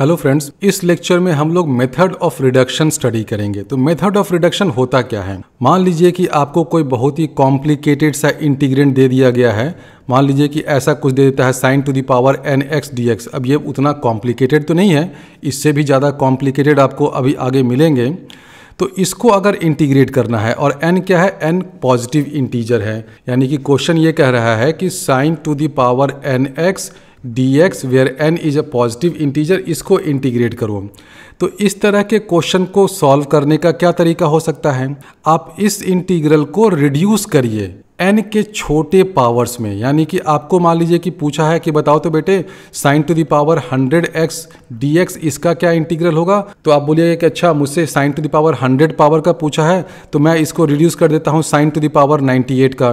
hello friends इस lecture में हम लोग मेथड ऑफ रिडक्शन स्टडी करेंगे तो मेथड ऑफ रिडक्शन होता क्या है मान लीजिए कि आपको कोई बहुत ही कॉम्प्लिकेटेड सा इंटीग्रेंट दे दिया गया है मान लीजिए कि ऐसा कुछ दे देता है sine to the power n x d x अब ये उतना कॉम्प्लिकेटेड तो नहीं है इससे भी ज़्यादा कॉम्प्लिकेटेड आपको अभी आगे मिलेंगे तो इसको अगर इंटीग्रेट करना है और एन क्या है एन पॉजिटिव इंटीजर है यानी कि क्वेश्चन ये कह रहा है कि sine to the power n x d x where n is a positive integer इसको इंटीग्रेट करो तो इस तरह के क्वेश्चन को सॉल्व करने का क्या तरीका हो सकता है आप इस इंटीग्रल को रिड्यूस करिए एन के छोटे पावर्स में यानी कि आपको मान लीजिए कि पूछा है कि बताओ तो बेटे sine to the power hundred x d x इसका क्या इंटीग्रल होगा तो आप बोलिए कि अच्छा मुझसे sine to the power hundred power का पूछा है तो मैं इसको रिड्यूस कर देता हूँ sine to the power ninety eight का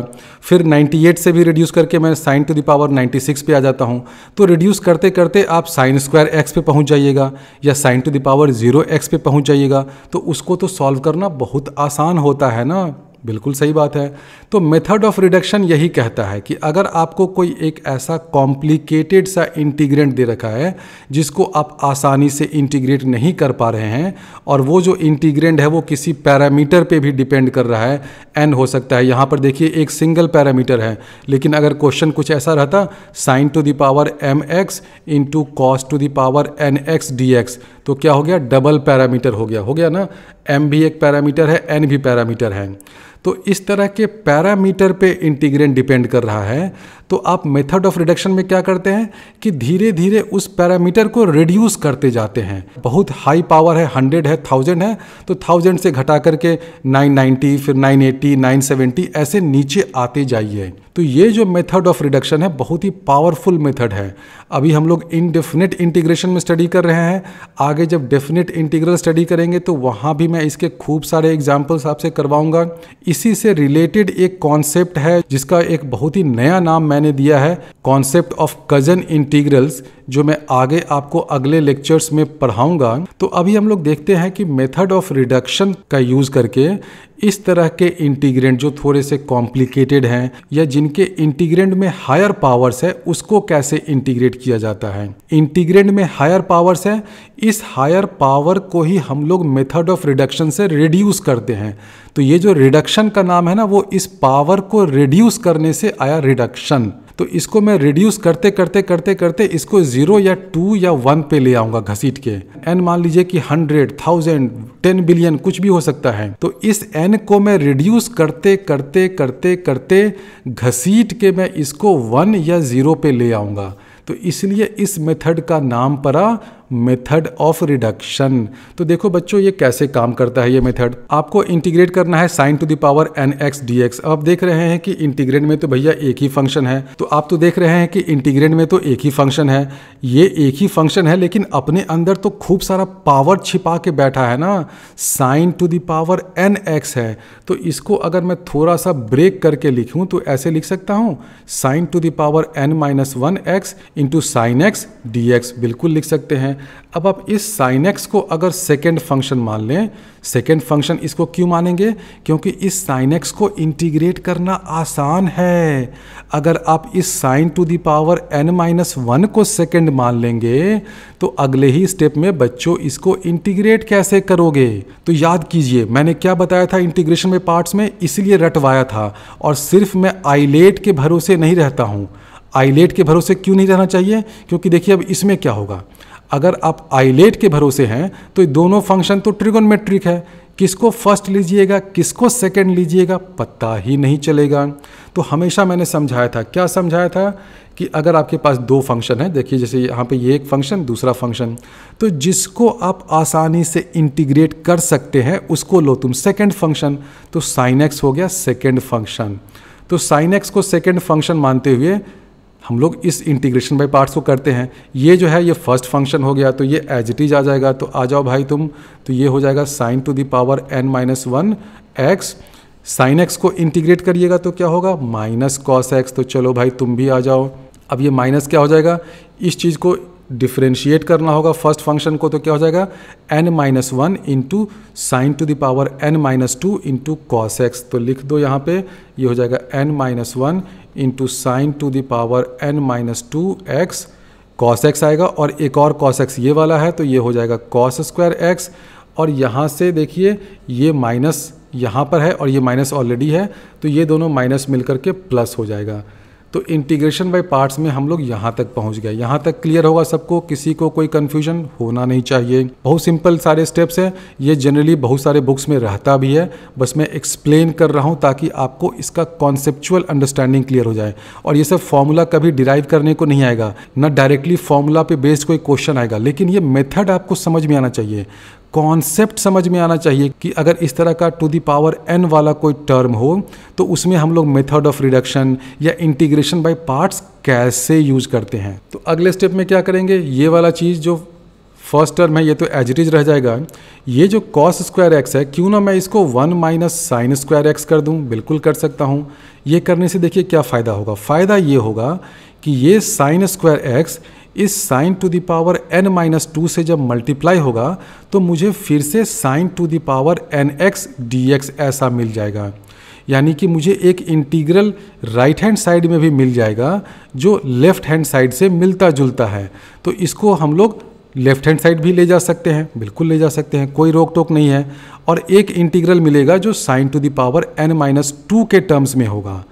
फिर नाइन्टी एट से भी रिड्यूस करके मैं sine to the power ninety six पर आ जाता हूँ तो रिड्यूस करते करते आप साइन स्क्वायर एक्स पे पहुँच जाइएगा या sine to the power zero x पे पहुँच जाइएगा तो उसको तो सॉल्व करना बहुत आसान होता है ना बिल्कुल सही बात है तो मेथड ऑफ रिडक्शन यही कहता है कि अगर आपको कोई एक ऐसा कॉम्प्लिकेटेड सा इंटीग्रेंट दे रखा है जिसको आप आसानी से इंटीग्रेट नहीं कर पा रहे हैं और वो जो इंटीग्रेंट है वो किसी पैरामीटर पे भी डिपेंड कर रहा है एन हो सकता है यहाँ पर देखिए एक सिंगल पैरामीटर है लेकिन अगर क्वेश्चन कुछ ऐसा रहता sine to the power m x into cos to the power n x d x तो क्या हो गया डबल पैरामीटर हो गया हो गया ना एम भी एक पैरामीटर है एन भी पैरामीटर है तो इस तरह के पैरामीटर पे इंटीग्रेंट डिपेंड कर रहा है तो आप मेथड ऑफ रिडक्शन में क्या करते हैं कि धीरे धीरे उस पैरामीटर को रिड्यूस करते जाते हैं बहुत हाई पावर है हंड्रेड है थाउजेंड है तो थाउजेंड से घटा करके नाइन नाइन्टी फिर नाइन एटी नाइन सेवेंटी ऐसे नीचे आते जाइए तो ये जो मेथड ऑफ रिडक्शन है बहुत ही पावरफुल मेथड है अभी हम लोग इनडेफिनेट इंटीग्रेशन में स्टडी कर रहे हैं आगे जब डेफिनेट इंटीग्रल स्टडी करेंगे तो वहाँ भी मैं इसके खूब सारे एग्जाम्पल्स आपसे करवाऊँगा इसी से रिलेटेड एक कॉन्सेप्ट है जिसका एक बहुत ही नया नाम मैंने दिया है कॉन्सेप्ट ऑफ कजन इंटीग्रल्स जो मैं आगे आपको अगले लेक्चर्स में पढ़ाऊंगा तो अभी हम लोग देखते हैं कि मेथड ऑफ रिडक्शन का यूज़ करके इस तरह के इंटीग्रेंट जो थोड़े से कॉम्प्लिकेटेड हैं या जिनके इंटीग्रेंट में हायर पावर्स है उसको कैसे इंटीग्रेट किया जाता है इंटीग्रेंट में हायर पावर्स है इस हायर पावर को ही हम लोग मेथड ऑफ रिडक्शन से रिड्यूस करते हैं तो ये जो रिडक्शन का नाम है ना वो इस पावर को रिड्यूस करने से आया रिडक्शन तो इसको मैं रिड्यूस करते करते करते करते इसको ज़ीरो या टू या वन पे ले आऊँगा घसीट के एन मान लीजिए कि हंड्रेड थाउजेंड टेन बिलियन कुछ भी हो सकता है तो इस एन को मैं रिड्यूस करते करते करते करते घसीट के मैं इसको वन या ज़ीरो पे ले आऊंगा तो इसलिए इस मेथड का नाम पड़ा मेथड ऑफ रिडक्शन तो देखो बच्चों ये कैसे काम करता है ये मेथड आपको इंटीग्रेट करना है sine to the power n x d x अब देख रहे हैं कि इंटीग्रेट में तो भैया एक ही फंक्शन है तो आप तो देख रहे हैं कि इंटीग्रेट में तो एक ही फंक्शन है ये एक ही फंक्शन है लेकिन अपने अंदर तो खूब सारा पावर छिपा के बैठा है ना sine to the power n x है तो इसको अगर मैं थोड़ा सा ब्रेक करके लिखूँ तो ऐसे लिख सकता हूँ sine to the power n minus one x into sine x d x बिल्कुल लिख सकते हैं अब आप इस साइन एक्स को अगर सेकेंड फंक्शन मान लें सेकेंड फंक्शन इसको क्यों मानेंगे क्योंकि इस साइन एक्स को इंटीग्रेट करना आसान है अगर आप इस sine to power n minus one को सेकेंड मान लेंगे तो अगले ही स्टेप में बच्चों इसको इंटीग्रेट कैसे करोगे तो याद कीजिए मैंने क्या बताया था इंटीग्रेशन में पार्ट्स में इसलिए रटवाया था और सिर्फ मैं आईलेट के भरोसे नहीं रहता हूँ आईलेट के भरोसे क्यों नहीं रहना चाहिए क्योंकि देखिए अब इसमें क्या होगा अगर आप आईलेट के भरोसे हैं तो ये दोनों फंक्शन तो ट्रिगोनमेट्रिक है किसको फर्स्ट लीजिएगा किसको सेकंड लीजिएगा पता ही नहीं चलेगा तो हमेशा मैंने समझाया था क्या समझाया था कि अगर आपके पास दो फंक्शन है देखिए जैसे यहाँ पे ये एक फंक्शन दूसरा फंक्शन तो जिसको आप आसानी से इंटीग्रेट कर सकते हैं उसको लो तुम सेकेंड फंक्शन तो साइन एक्स हो गया सेकेंड फंक्शन तो साइन एक्स को सेकेंड फंक्शन मानते हुए हम लोग इस इंटीग्रेशन बाई पार्ट्स को करते हैं ये जो है ये फर्स्ट फंक्शन हो गया तो ये एज इट इज आ जाएगा तो आ जाओ भाई तुम तो ये हो जाएगा sine to the power n minus one x sine x को इंटीग्रेट करिएगा तो क्या होगा माइनस कॉस एक्स तो चलो भाई तुम भी आ जाओ अब ये माइनस क्या हो जाएगा इस चीज़ को डिफ्रेंशिएट करना होगा फर्स्ट फंक्शन को तो क्या हो जाएगा n minus one into sine to the power n minus two into cos x तो लिख दो यहाँ पे ये यह हो जाएगा n minus one into sine to the power n minus two x cos x आएगा और एक और कॉस एक्स ये वाला है तो ये हो जाएगा कॉस स्क्वायर एक्स और यहाँ से देखिए ये माइनस यहाँ पर है और ये माइनस ऑलरेडी है तो ये दोनों माइनस मिलकर के प्लस हो जाएगा तो इंटीग्रेशन बाय पार्ट्स में हम लोग यहाँ तक पहुँच गए यहाँ तक क्लियर होगा सबको किसी को कोई कन्फ्यूजन होना नहीं चाहिए बहुत सिंपल सारे स्टेप्स हैं ये जनरली बहुत सारे बुक्स में रहता भी है बस मैं एक्सप्लेन कर रहा हूँ ताकि आपको इसका कॉन्सेप्चुअल अंडरस्टैंडिंग क्लियर हो जाए और ये सब फॉर्मूला कभी डिराइव करने को नहीं आएगा ना डायरेक्टली फॉर्मूला पे बेस्ड कोई क्वेश्चन आएगा लेकिन ये मेथड आपको समझ में आना चाहिए कॉन्सेप्ट समझ में आना चाहिए कि अगर इस तरह का टू दी पावर एन वाला कोई टर्म हो तो उसमें हम लोग मेथड ऑफ रिडक्शन या इंटीग्रेशन बाय पार्ट्स कैसे यूज करते हैं तो अगले स्टेप में क्या करेंगे ये वाला चीज़ जो फर्स्ट टर्म है ये तो एज इट इज रह जाएगा ये जो कॉस स्क्वायर एक्स है क्यों ना मैं इसको one minus sine square x कर दूँ बिल्कुल कर सकता हूँ ये करने से देखिए क्या फ़ायदा होगा फ़ायदा ये होगा कि ये साइन स्क्वायर एक्स इस sine to the power n minus two से जब मल्टीप्लाई होगा तो मुझे फिर से sine to the power n x d x ऐसा मिल जाएगा यानी कि मुझे एक इंटीग्रल राइट हैंड साइड में भी मिल जाएगा जो लेफ्ट हैंड साइड से मिलता जुलता है तो इसको हम लोग लेफ्ट हैंड साइड भी ले जा सकते हैं बिल्कुल ले जा सकते हैं कोई रोक टोक नहीं है और एक इंटीग्रल मिलेगा जो sine to the power n minus two के टर्म्स में होगा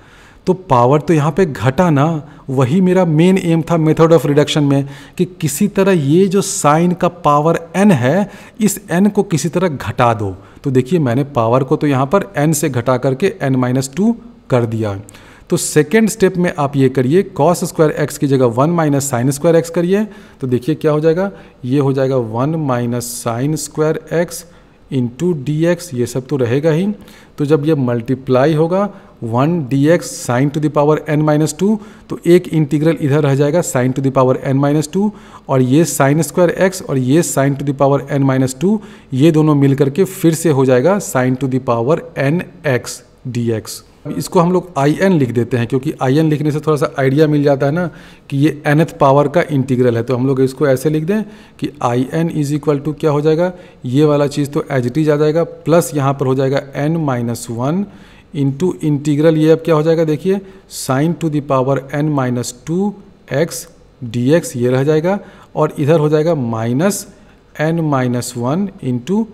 तो पावर तो यहाँ पे घटा ना वही मेरा मेन एम था मेथड ऑफ रिडक्शन में कि किसी तरह ये जो साइन का पावर एन है इस एन को किसी तरह घटा दो तो देखिए मैंने पावर को तो यहाँ पर एन से घटा करके एन माइनस टू कर दिया तो सेकेंड स्टेप में आप ये करिए कॉस स्क्वायर एक्स की जगह one minus sine square x करिए तो देखिए क्या हो जाएगा ये हो जाएगा one minus sine square x into d x ये सब तो रहेगा ही तो जब ये मल्टीप्लाई होगा one d x sine to the power n minus two तो एक इंटीग्रल इधर रह जाएगा sine to the power n minus two और ये साइन स्क्वायर एक्स और ये sine to the power n minus two ये दोनों मिल करके फिर से हो जाएगा sine to the power n x d x इसको हम लोग आई एन लिख देते हैं क्योंकि आई एन लिखने से थोड़ा सा आइडिया मिल जाता है ना कि ये एथ पावर का इंटीग्रल है तो हम लोग इसको ऐसे लिख दें कि I n is equal to क्या हो जाएगा ये वाला चीज़ तो एज इट इज आ जाएगा प्लस यहाँ पर हो जाएगा n minus one into integral ये अब क्या हो जाएगा देखिए sine to the power n minus two x d x ये रह जाएगा और इधर हो जाएगा minus n minus one into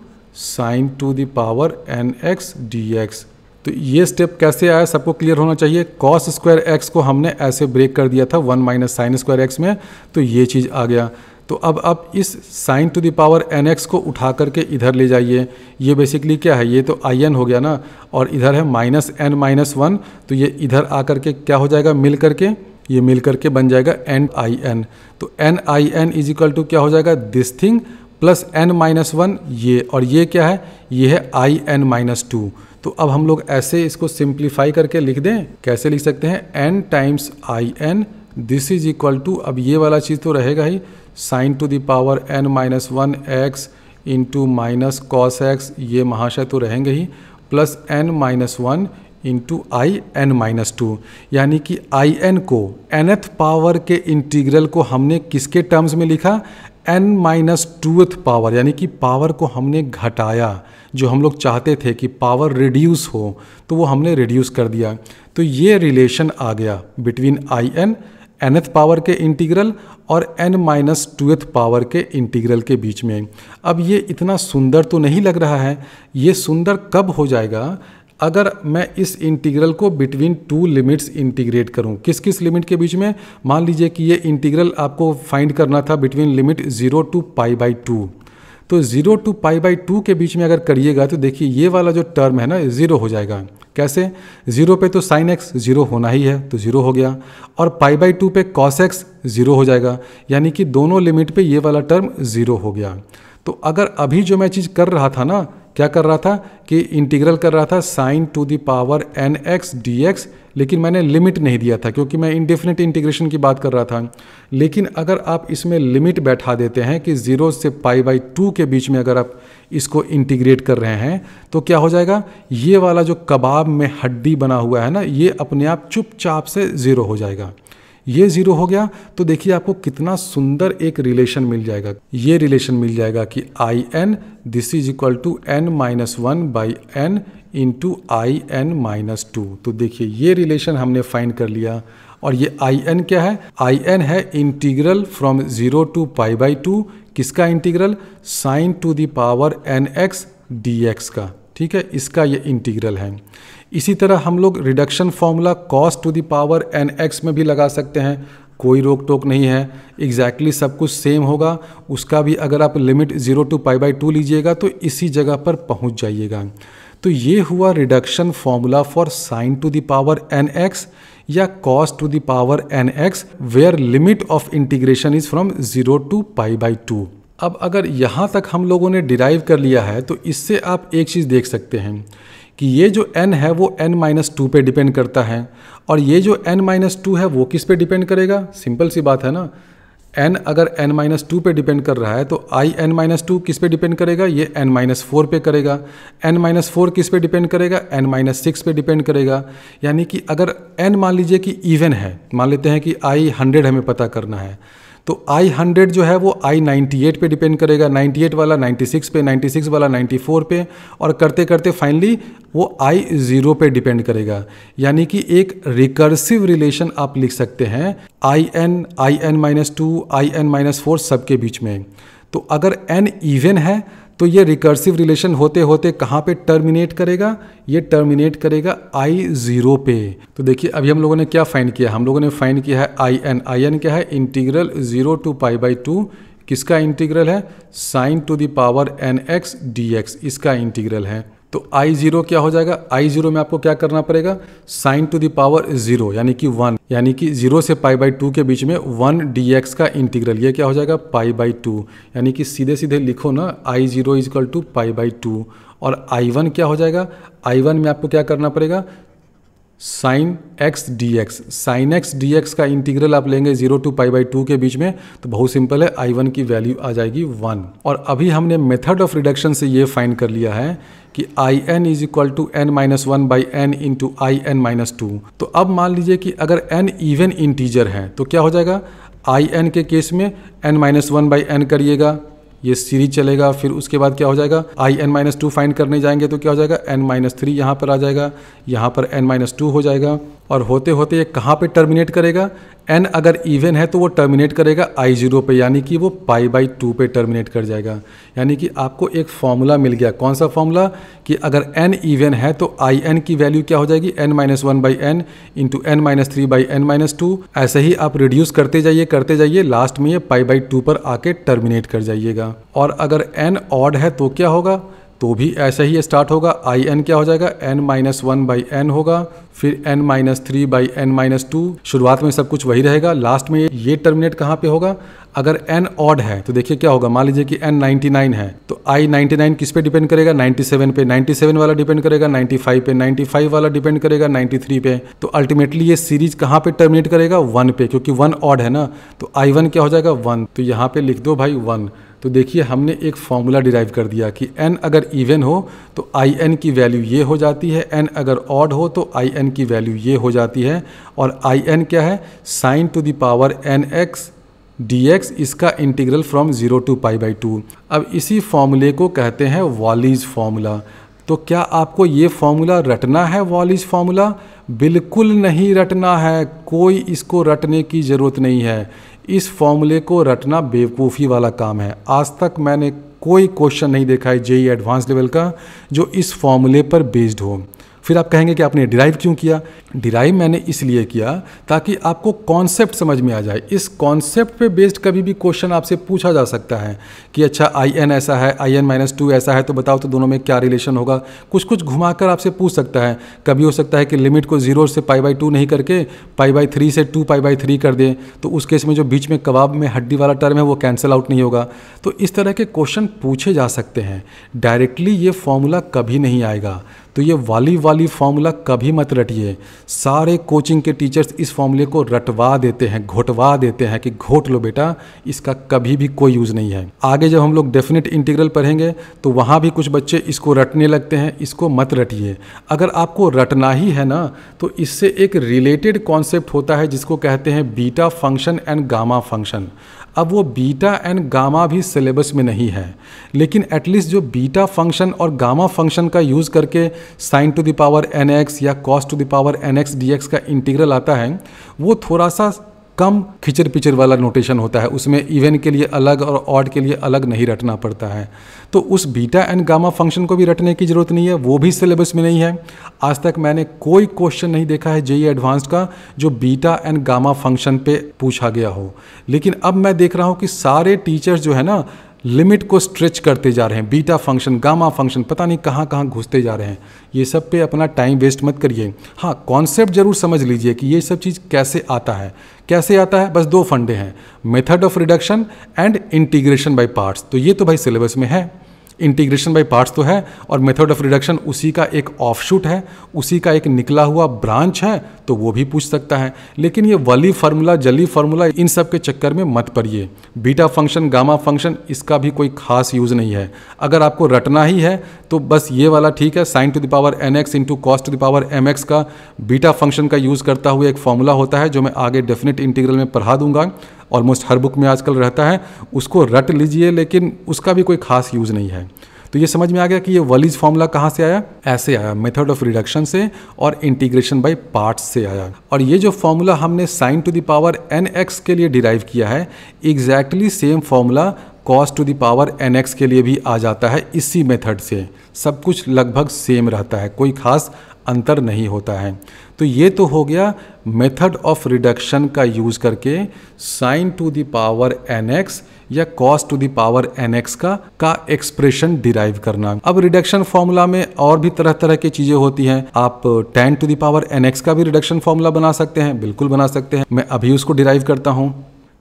sine to the power n x d x तो ये स्टेप कैसे आया सबको क्लियर होना चाहिए कॉस स्क्वायर एक्स को हमने ऐसे ब्रेक कर दिया था one minus sine square x में तो ये चीज़ आ गया तो अब आप इस sine to the power n x को उठा करके इधर ले जाइए ये बेसिकली क्या है ये तो आई एन हो गया ना और इधर है माइनस एन माइनस वन तो ये इधर आ करके क्या हो जाएगा मिल करके ये मिल करके बन जाएगा एन आई एन तो n I n is equal to क्या हो जाएगा this thing plus n minus one ये और ये क्या है ये है आई एन माइनस टू तो अब हम लोग ऐसे इसको सिंप्लीफाई करके लिख दें कैसे लिख सकते हैं n times I n this is equal to अब ये वाला चीज़ तो रहेगा ही sine to the power n minus one x into minus cos x ये महाशय तो रहेंगे ही plus n minus one into I n minus two यानी कि आई एन को एनथ पावर के इंटीग्रल को हमने किसके टर्म्स में लिखा एन माइनस टूथ पावर यानी कि पावर को हमने घटाया जो हम लोग चाहते थे कि पावर रिड्यूस हो तो वो हमने रिड्यूस कर दिया तो ये रिलेशन आ गया between I n nth power के इंटीग्रल और एन माइनस टूथ पावर के इंटीग्रल के बीच में अब ये इतना सुंदर तो नहीं लग रहा है ये सुंदर कब हो जाएगा अगर मैं इस इंटीग्रल को बिटवीन टू लिमिट्स इंटीग्रेट करूं किस किस लिमिट के बीच में मान लीजिए कि ये इंटीग्रल आपको फाइंड करना था between limit zero to pi by two तो zero to pi by two के बीच में अगर करिएगा तो देखिए ये वाला जो टर्म है ना ज़ीरो हो जाएगा कैसे ज़ीरो पे तो साइन एक्स ज़ीरो होना ही है तो ज़ीरो हो गया और पाई बाई टू पे कॉस एक्स ज़ीरो हो जाएगा यानी कि दोनों लिमिट पे ये वाला टर्म ज़ीरो हो गया तो अगर अभी जो मैं चीज़ कर रहा था ना क्या कर रहा था कि इंटीग्रल कर रहा था sine to the power n x d x लेकिन मैंने लिमिट नहीं दिया था क्योंकि मैं इंडेफिनिट इंटीग्रेशन की बात कर रहा था लेकिन अगर आप इसमें लिमिट बैठा देते हैं कि ज़ीरो से पाई बाई टू के बीच में अगर आप इसको इंटीग्रेट कर रहे हैं तो क्या हो जाएगा ये वाला जो कबाब में हड्डी बना हुआ है ना ये अपने आप चुपचाप से ज़ीरो हो जाएगा ये ज़ीरो हो गया तो देखिए आपको कितना सुंदर एक रिलेशन मिल जाएगा ये रिलेशन मिल जाएगा कि I n this is equal to n minus one by n into I n minus two तो देखिए ये रिलेशन हमने फाइंड कर लिया और ये आई एन क्या है आई एन है integral from zero to pi by two किसका integral sine to the power n x d x का ठीक है इसका ये इंटीग्रल है इसी तरह हम लोग reduction formula cos to the power n x में भी लगा सकते हैं कोई रोक टोक नहीं है एग्जैक्टली exactly सब कुछ सेम होगा उसका भी अगर आप limit zero to pi by two लीजिएगा तो इसी जगह पर पहुंच जाइएगा तो ये हुआ reduction formula for sine to the power n x या cos to the power n x where limit of integration is from zero to pi by two अब अगर यहाँ तक हम लोगों ने डिराइव कर लिया है तो इससे आप एक चीज़ देख सकते हैं कि ये जो n है वो n माइनस टू पर डिपेंड करता है और ये जो n माइनस टू है वो किस पे डिपेंड करेगा सिंपल सी बात है ना n अगर n माइनस टू पर डिपेंड कर रहा है तो आई एन माइनस टू किस पे डिपेंड करेगा ये n माइनस फोर पर करेगा n माइनस फोर किस पे डिपेंड करेगा n माइनस सिक्स पर डिपेंड करेगा यानी कि अगर n मान लीजिए कि इवन है मान लेते हैं कि i हंड्रेड हमें पता करना है तो आई हंड्रेड जो है वो आई नाइन्टी एट पर डिपेंड करेगा नाइन्टी एट वाला नाइन्टी सिक्स पे नाइन्टी सिक्स वाला नाइन्टी फोर पे और करते करते फाइनली वो आई ज़ीरो पे डिपेंड करेगा यानी कि एक रिकर्सिव रिलेशन आप लिख सकते हैं I n I n minus two I n minus four सबके बीच में तो अगर एन इवन है तो ये रिकर्सिव रिलेशन होते होते कहाँ पे टर्मिनेट करेगा ये टर्मिनेट करेगा आई ज़ीरो पे तो देखिए अभी हम लोगों ने क्या फाइन किया हम लोगों ने फाइन किया है आई एन आई एन क्या है integral zero to pi by two किसका इंटीग्रल है sine to the power n x d x इसका इंटीग्रल है तो आई ज़ीरो क्या हो जाएगा आई ज़ीरो में आपको क्या करना पड़ेगा साइन टू दावर ज़ीरो यानी कि वन यानी कि ज़ीरो से पाई बाई टू के बीच में वन डी एक्स का इंटीग्रल ये क्या हो जाएगा पाई बाई टू यानी कि सीधे सीधे लिखो ना I zero is equal to pi by two और आई वन क्या हो जाएगा आई वन में आपको क्या करना पड़ेगा sine x d x sine x d x का इंटीग्रल आप लेंगे zero to pi by two के बीच में तो बहुत सिंपल है आई वन की वैल्यू आ जाएगी वन और अभी हमने मेथड ऑफ रिडक्शन से ये फाइंड कर लिया है कि I n is equal to n minus one by n into I n minus two तो अब मान लीजिए कि अगर एन इवन इंटीजर है तो क्या हो जाएगा आई एन के केस में n minus one by n करिएगा ये सीरीज चलेगा फिर उसके बाद क्या हो जाएगा I n minus two find करने जाएंगे तो क्या हो जाएगा एन माइनस थ्री यहाँ पर आ जाएगा यहाँ पर एन माइनस टू हो जाएगा और होते होते ये कहाँ पे टर्मिनेट करेगा एन अगर इवन है तो वो टर्मिनेट करेगा आई जीरो पे यानी कि वो पाई बाई टू पे टर्मिनेट कर जाएगा यानी कि आपको एक फॉर्मूला मिल गया कौन सा फॉर्मूला कि अगर एन इवन है तो आई एन की वैल्यू क्या हो जाएगी n minus one by n into n minus three by n minus two ऐसे ही आप रिड्यूस करते जाइए करते जाइए लास्ट में ये पाई बाई टू पर आके टर्मिनेट कर जाइएगा और अगर एन ऑड है तो क्या होगा तो भी ऐसा ही स्टार्ट होगा आई एन क्या हो जाएगा n minus one by n होगा फिर n minus three by n minus two शुरुआत में सब कुछ वही रहेगा लास्ट में ये टर्मिनेट कहाँ पे होगा अगर एन ऑड है तो देखिए क्या होगा मान लीजिए कि नाइन्टी नाइन है तो नाइन्टी नाइन किस पे डिपेंड करेगा सेवन पे सेवन वाला डिपेंड करेगा फाइव पे फाइव वाला डिपेंड करेगा थ्री पे तो अल्टीमेटली ये सीरीज कहाँ पे टर्मिनेट करेगा वन पे क्योंकि वन ऑड है ना तो आई वन क्या हो जाएगा वन तो यहाँ पे लिख दो भाई वन तो देखिए हमने एक फॉर्मूला डिराइव कर दिया कि एन अगर इवन हो तो आई एन की वैल्यू ये हो जाती है एन अगर ऑड हो तो आई एन की वैल्यू ये हो जाती है और आई एन क्या है sine to the power n x d x इसका integral from zero to pi by two अब इसी फॉर्मूले को कहते हैं वॉलीज फॉर्मूला तो क्या आपको ये फॉर्मूला रटना है वॉलीज फॉर्मूला बिल्कुल नहीं रटना है कोई इसको रटने की ज़रूरत नहीं है इस फॉर्मूले को रटना बेवकूफ़ी वाला काम है आज तक मैंने कोई क्वेश्चन नहीं देखा है जेई एडवांस लेवल का जो इस फॉर्मूले पर बेस्ड हो फिर आप कहेंगे कि आपने डिराइव क्यों किया डिराइव मैंने इसलिए किया ताकि आपको कॉन्सेप्ट समझ में आ जाए इस कॉन्सेप्ट पे बेस्ड कभी भी क्वेश्चन आपसे पूछा जा सकता है कि अच्छा आई एन ऐसा है आई एन माइनस टू ऐसा है तो बताओ तो दोनों में क्या रिलेशन होगा कुछ कुछ घुमाकर आपसे पूछ सकता है कभी हो सकता है कि लिमिट को जीरो से पाई बाई टू नहीं करके पाई बाई थ्री से टू पाई बाई थ्री कर दें तो उस केस में जो बीच में कबाब में हड्डी वाला टर्म है वो कैंसिल आउट नहीं होगा तो इस तरह के क्वेश्चन पूछे जा सकते हैं डायरेक्टली ये फॉर्मूला कभी नहीं आएगा तो ये वाली वाली फार्मूला कभी मत रटिए सारे कोचिंग के टीचर्स इस फार्मूले को रटवा देते हैं घोटवा देते हैं कि घोट लो बेटा इसका कभी भी कोई यूज़ नहीं है आगे जब हम लोग डेफिनेट इंटीग्रल पढ़ेंगे तो वहाँ भी कुछ बच्चे इसको रटने लगते हैं इसको मत रटिए अगर आपको रटना ही है ना तो इससे एक रिलेटेड कॉन्सेप्ट होता है जिसको कहते हैं beta function and gamma function अब वो बीटा एंड गामा भी सिलेबस में नहीं है लेकिन एटलीस्ट जो बीटा फंक्शन और गामा फंक्शन का यूज़ करके sine to the power n x या cos to the power n x d x का इंटीग्रल आता है वो थोड़ा सा कम खिचर पिचर वाला नोटेशन होता है उसमें इवन के लिए अलग और ऑड के लिए अलग नहीं रटना पड़ता है तो उस बीटा एंड गामा फंक्शन को भी रटने की ज़रूरत नहीं है वो भी सिलेबस में नहीं है आज तक मैंने कोई क्वेश्चन नहीं देखा है जेई एडवांस e का जो बीटा एंड गामा फंक्शन पे पूछा गया हो लेकिन अब मैं देख रहा हूँ कि सारे टीचर्स जो है ना लिमिट को स्ट्रेच करते जा रहे हैं बीटा फंक्शन गामा फंक्शन पता नहीं कहाँ कहाँ घुसते जा रहे हैं ये सब पे अपना टाइम वेस्ट मत करिए हाँ कॉन्सेप्ट जरूर समझ लीजिए कि ये सब चीज़ कैसे आता है कैसे आता है बस दो फंडे हैं method of reduction and integration by parts तो ये तो भाई सिलेबस में है इंटीग्रेशन बाई पार्ट्स तो है और मेथड ऑफ रिडक्शन उसी का एक ऑफशूट है उसी का एक निकला हुआ ब्रांच है तो वो भी पूछ सकता है लेकिन ये वली फार्मूला जली फार्मूला इन सब के चक्कर में मत पड़िए बीटा फंक्शन गामा फंक्शन इसका भी कोई खास यूज़ नहीं है अगर आपको रटना ही है तो बस ये वाला ठीक है sine to the power n x into cos to the power m x का बीटा फंक्शन का यूज़ करता हुआ एक फॉर्मूला होता है जो मैं आगे डेफिनेट इंटीग्रल में पढ़ा दूंगा ऑलमोस्ट हर बुक में आजकल रहता है उसको रट लीजिए लेकिन उसका भी कोई खास यूज़ नहीं है तो ये समझ में आ गया कि ये वलीज फॉर्मूला कहाँ से आया ऐसे आया मेथड ऑफ रिडक्शन से और इंटीग्रेशन बाय पार्ट्स से आया और ये जो फॉर्मूला हमने sine to the power n x के लिए डिराइव किया है exactly same formula cos to the power n x के लिए भी आ जाता है इसी मेथड से सब कुछ लगभग सेम रहता है कोई खास अंतर नहीं होता है तो ये तो हो गया मेथड ऑफ रिडक्शन का यूज़ करके sine to the power n x या cos to the power n x का का एक्सप्रेशन डिराइव करना अब रिडक्शन फॉर्मूला में और भी तरह तरह की चीज़ें होती हैं आप tan to the power n x का भी रिडक्शन फॉर्मूला बना सकते हैं बिल्कुल बना सकते हैं मैं अभी उसको डिराइव करता हूं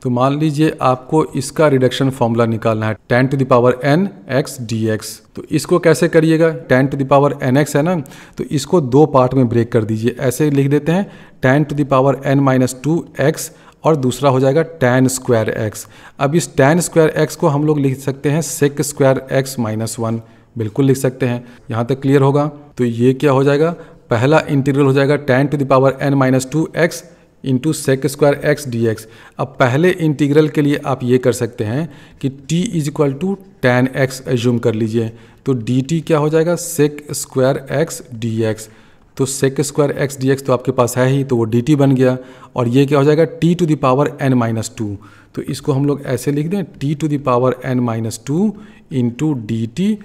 तो मान लीजिए आपको इसका रिडक्शन फॉर्मूला निकालना है tan to the power n x d x तो इसको कैसे करिएगा tan to the power n x है ना तो इसको दो पार्ट में ब्रेक कर दीजिए ऐसे लिख देते हैं tan to the power n minus two x और दूसरा हो जाएगा टेन स्क्वायर एक्स अब इस टेन स्क्वायर एक्स को हम लोग लिख सकते हैं sec square x minus one बिल्कुल लिख सकते हैं यहाँ तक क्लियर होगा तो ये क्या हो जाएगा पहला इंटीग्रल हो जाएगा tan to the power n minus two x into sec square x d x अब पहले इंटीग्रल के लिए आप ये कर सकते हैं कि t is equal to tan x assume कर लीजिए तो dt क्या हो जाएगा sec square x d x तो sec square x d x तो आपके पास है ही तो वो dt बन गया और ये क्या हो जाएगा t to the power n minus two तो इसको हम लोग ऐसे लिख दें t to the power n minus two into d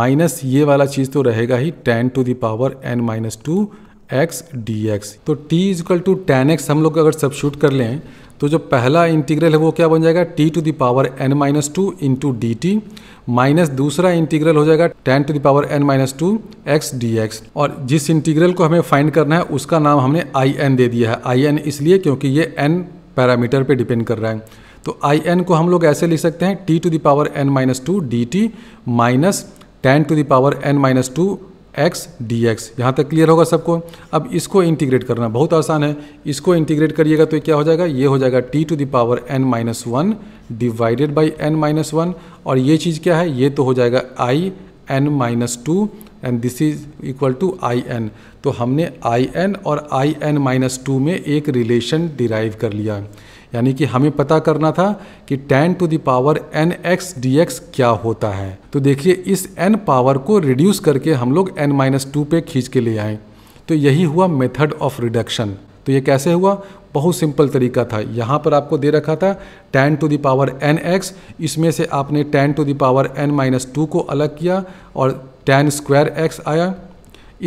minus ये वाला चीज़ तो रहेगा ही tan to the power n minus two x d x तो t is equal to tan x हम लोग अगर सब शूट कर लें तो जो पहला इंटीग्रल है वो क्या बन जाएगा t to the power n minus two into d t minus दूसरा इंटीग्रल हो जाएगा tan to power n minus two x d x और जिस इंटीग्रल को हमें फाइंड करना है उसका नाम हमने आई एन दे दिया है आई एन इसलिए क्योंकि ये एन पैरामीटर पे डिपेंड कर रहा है तो आई एन को हम लोग ऐसे लिख सकते हैं t to the power n minus two d t minus tan to power n minus two x d x यहाँ तक क्लियर होगा सबको अब इसको इंटीग्रेट करना बहुत आसान है इसको इंटीग्रेट करिएगा तो क्या हो जाएगा ये हो जाएगा t to the power n minus one divided by n minus one और ये चीज़ क्या है ये तो हो जाएगा I n minus two and this is equal to I n तो हमने आई एन और आई एन माइनस टू में एक रिलेशन डिराइव कर लिया है यानी कि हमें पता करना था कि tan to the power n x d x क्या होता है तो देखिए इस एन पावर को रिड्यूस करके हम लोग एन माइनस टू पे खींच के ले आए तो यही हुआ मेथड ऑफ रिडक्शन तो ये कैसे हुआ बहुत सिंपल तरीका था यहाँ पर आपको दे रखा था tan to the power n x इसमें से आपने tan to the power n minus two को अलग किया और टेन स्क्वायर एक्स आया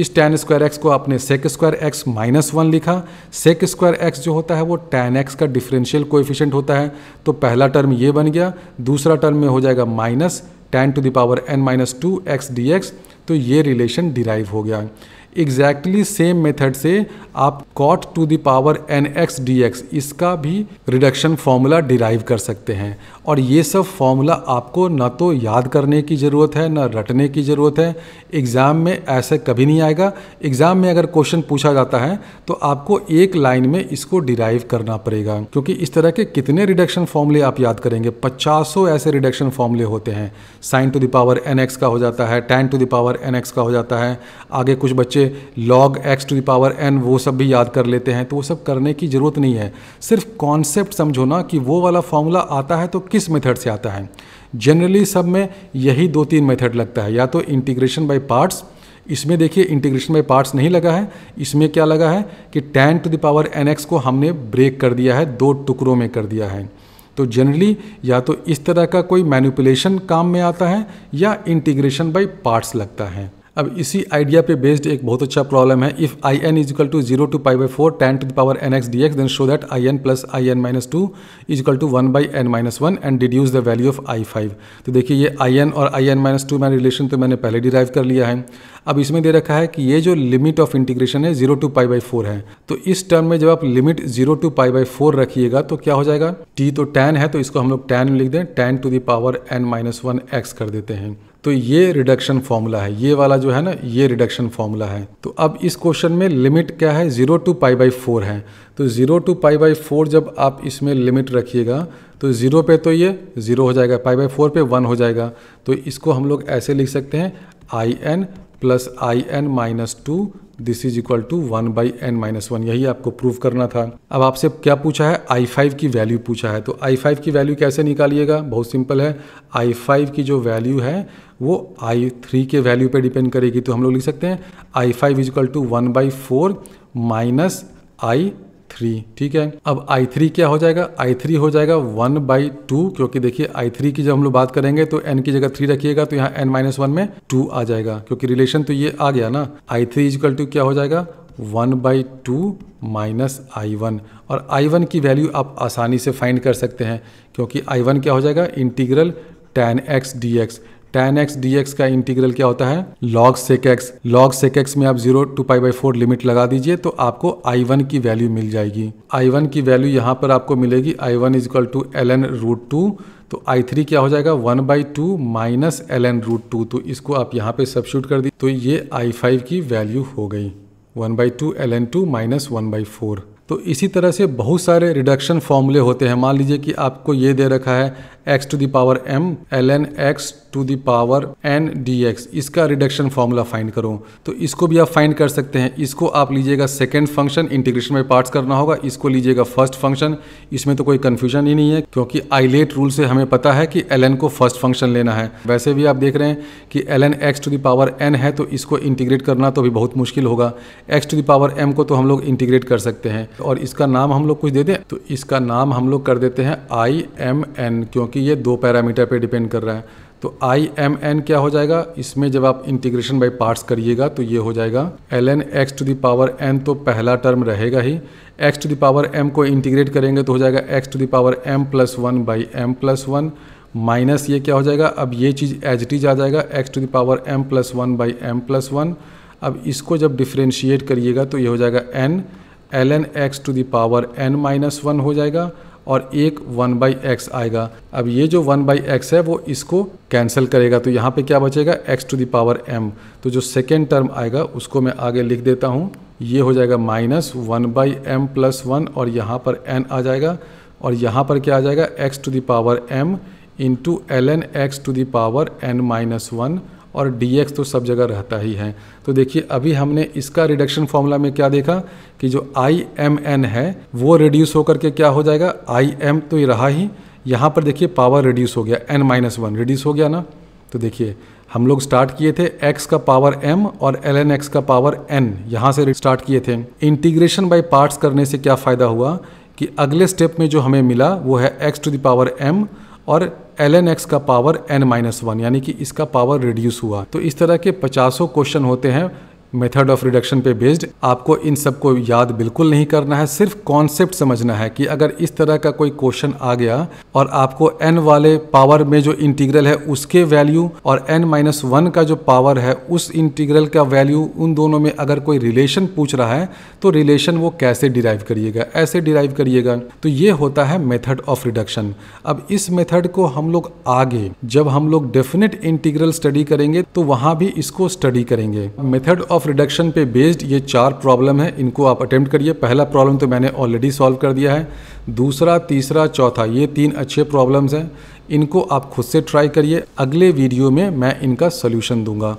इस टेन स्क्वायर एक्स को आपने sec square x minus one लिखा सेक स्क्वायर एक्स जो होता है वो टेन एक्स का डिफरेंशियल कोएफिशिएंट होता है तो पहला टर्म ये बन गया दूसरा टर्म में हो जाएगा minus tan to the power n minus two x d x तो ये रिलेशन डिराइव हो गया एग्जैक्टली सेम मेथड से आप cot to the power n x d x इसका भी रिडक्शन फॉर्मूला डिराइव कर सकते हैं और ये सब फॉर्मूला आपको ना तो याद करने की ज़रूरत है ना रटने की ज़रूरत है एग्ज़ाम में ऐसे कभी नहीं आएगा एग्ज़ाम में अगर क्वेश्चन पूछा जाता है तो आपको एक लाइन में इसको डिराइव करना पड़ेगा क्योंकि इस तरह के कितने रिडक्शन फॉर्मूले आप याद करेंगे पचासों ऐसे रिडक्शन फॉर्मूले होते हैं sine to the power n x का हो जाता है tan to the power n x का हो जाता है आगे कुछ बच्चे बच्चे log x to the power n वो सब भी याद कर लेते हैं तो वो सब करने की ज़रूरत नहीं है सिर्फ कॉन्सेप्ट समझो ना कि वो वाला फॉर्मूला आता है तो किस मेथड से आता है जनरली सब में यही दो तीन मेथड लगता है या तो इंटीग्रेशन बाई पार्ट्स इसमें देखिए इंटीग्रेशन बाई पार्ट्स नहीं लगा है इसमें क्या लगा है कि tan to the power n x को हमने ब्रेक कर दिया है दो टुकड़ों में कर दिया है तो जनरली या तो इस तरह का कोई मैनिपुलेशन काम में आता है या इंटीग्रेशन बाई पार्ट्स लगता है अब इसी आइडिया पे बेस्ड एक बहुत अच्छा प्रॉब्लम है if I n is equal to zero to pi by four tan to the power n x d x then show that I n plus I n minus two is equal to one by n minus one and deduce the value of I five तो देखिए ये I n और I n minus two मैंने relation तो मैंने पहले derive कर लिया है अब इसमें दे रखा है कि ये जो लिमिट ऑफ इंटीग्रेशन है zero to pi by four है तो इस टर्म में जब आप limit zero to pi by four रखिएगा तो क्या हो जाएगा टी तो टेन है तो इसको हम लोग टेन लिख दें tan to the power n minus one x कर देते हैं तो ये रिडक्शन फॉर्मूला है ये वाला जो है ना ये रिडक्शन फार्मूला है तो अब इस क्वेश्चन में लिमिट क्या है zero to pi by four है तो zero to pi by four जब आप इसमें लिमिट रखिएगा तो ज़ीरो पे तो ये ज़ीरो हो जाएगा पाई बाई फोर पे वन हो जाएगा तो इसको हम लोग ऐसे लिख सकते हैं I n plus I n minus two this is equal to one by n minus one यही आपको प्रूव करना था अब आपसे क्या पूछा है आई फाइव की वैल्यू पूछा है तो आई फाइव की वैल्यू कैसे निकालिएगा बहुत सिंपल है आई फाइव की जो वैल्यू है वो आई थ्री के वैल्यू पे डिपेंड करेगी तो हम लोग लिख सकते हैं I five is equal to one by four minus I three ठीक है अब आई थ्री क्या हो जाएगा आई थ्री हो जाएगा वन बाई टू क्योंकि देखिए आई थ्री की जब हम लोग बात करेंगे तो एन की जगह थ्री रखिएगा तो यहाँ एन माइनस वन में टू आ जाएगा क्योंकि रिलेशन तो ये आ गया ना आई थ्री इजकल टू क्या हो जाएगा one by two minus I one और आई वन की वैल्यू आप आसानी से फाइंड कर सकते हैं क्योंकि आई वन क्या हो जाएगा integral tan x d x tan x d x का इंटीग्रल क्या होता है log sec x log sec x में आप zero to pi by four limit लगा दीजिए तो आपको आई वन की वैल्यू मिल जाएगी आई वन की वैल्यू यहाँ पर आपको मिलेगी I one is equal to l n root two तो आई थ्री क्या हो जाएगा one by two minus l n root two तो इसको आप यहाँ पे शूट कर दी तो ये आई फाइव की वैल्यू हो गई one by two l n two minus one by four तो इसी तरह से बहुत सारे रिडक्शन फॉर्मूले होते हैं मान लीजिए कि आपको ये दे रखा है x to the power m l n x to the power n d x इसका रिडक्शन फार्मूला फाइंड करो तो इसको भी आप फाइंड कर सकते हैं इसको आप लीजिएगा सेकेंड फंक्शन इंटीग्रेशन में पार्ट्स करना होगा इसको लीजिएगा फर्स्ट फंक्शन इसमें तो कोई कन्फ्यूजन ही नहीं है क्योंकि आईलेट रूल से हमें पता है कि एल को फर्स्ट फंक्शन लेना है वैसे भी आप देख रहे हैं कि l n x to the power n है तो इसको इंटीग्रेट करना तो भी बहुत मुश्किल होगा एक्स टू दावर एम को तो हम लोग इंटीग्रेट कर सकते हैं और इसका नाम हम लोग कुछ दे दें तो इसका नाम हम लोग कर देते हैं आई एम एन क्योंकि क्योंकि ये दो पैरामीटर पे डिपेंड कर रहा है तो आई एम एन क्या हो जाएगा इसमें जब आप इंटीग्रेशन बाई पार्ट्स करिएगा तो ये हो जाएगा l n x to the power n तो पहला टर्म रहेगा ही x to the power m को इंटीग्रेट करेंगे तो हो जाएगा x to the power m plus one by m plus one minus ये क्या हो जाएगा अब ये चीज़ एज टी जा जाएगा x to the power m plus one by m plus one अब इसको जब डिफ्रेंशिएट करिएगा तो ये हो जाएगा n l n x to the power n minus one हो जाएगा और एक वन बाई एक्स आएगा अब ये जो वन बाई एक्स है वो इसको कैंसिल करेगा तो यहाँ पे क्या बचेगा एक्स टू दावर एम तो जो सेकेंड टर्म आएगा उसको मैं आगे लिख देता हूँ ये हो जाएगा minus one by m plus one और यहाँ पर एन आ जाएगा और यहाँ पर क्या आ जाएगा x to the power m into l n x to the power n minus one और डी एक्स तो सब जगह रहता ही है तो देखिए अभी हमने इसका रिडक्शन फॉर्मूला में क्या देखा कि जो आई एम एन है वो रिड्यूस होकर के क्या हो जाएगा आई एम तो ये रहा ही यहाँ पर देखिए पावर रिड्यूस हो गया एन माइनस वन रिड्यूस हो गया ना तो देखिए हम लोग स्टार्ट किए थे x का पावर m और एल एन एक्स का पावर n यहाँ से स्टार्ट किए थे इंटीग्रेशन बाय पार्ट्स करने से क्या फ़ायदा हुआ कि अगले स्टेप में जो हमें मिला वो है x to the power m और एल एन एक्स का पावर एन माइनस वन यानी कि इसका पावर रिड्यूस हुआ तो इस तरह के पचासों क्वेश्चन होते हैं मेथड ऑफ रिडक्शन पे बेस्ड आपको इन सब को याद बिल्कुल नहीं करना है सिर्फ कॉन्सेप्ट समझना है कि अगर इस तरह का कोई क्वेश्चन आ गया और आपको एन वाले पावर में जो इंटीग्रल है उसके वैल्यू और एन माइनस वन का जो पावर है उस इंटीग्रल का वैल्यू उन दोनों में अगर कोई रिलेशन पूछ रहा है तो रिलेशन वो कैसे डिराइव करिएगा ऐसे डिराइव करिएगा तो ये होता है मेथड ऑफ रिडक्शन अब इस मेथड को हम लोग आगे जब हम लोग डेफिनेट इंटीग्रल स्टडी करेंगे तो वहां भी इसको स्टडी करेंगे मेथड ऑफ ऑफ रिडक्शन पे बेस्ड ये चार प्रॉब्लम है इनको आप अटैम्प्ट करिए पहला प्रॉब्लम तो मैंने ऑलरेडी सॉल्व कर दिया है दूसरा तीसरा चौथा ये तीन अच्छे प्रॉब्लम्स हैं इनको आप खुद से ट्राई करिए अगले वीडियो में मैं इनका सोल्यूशन दूंगा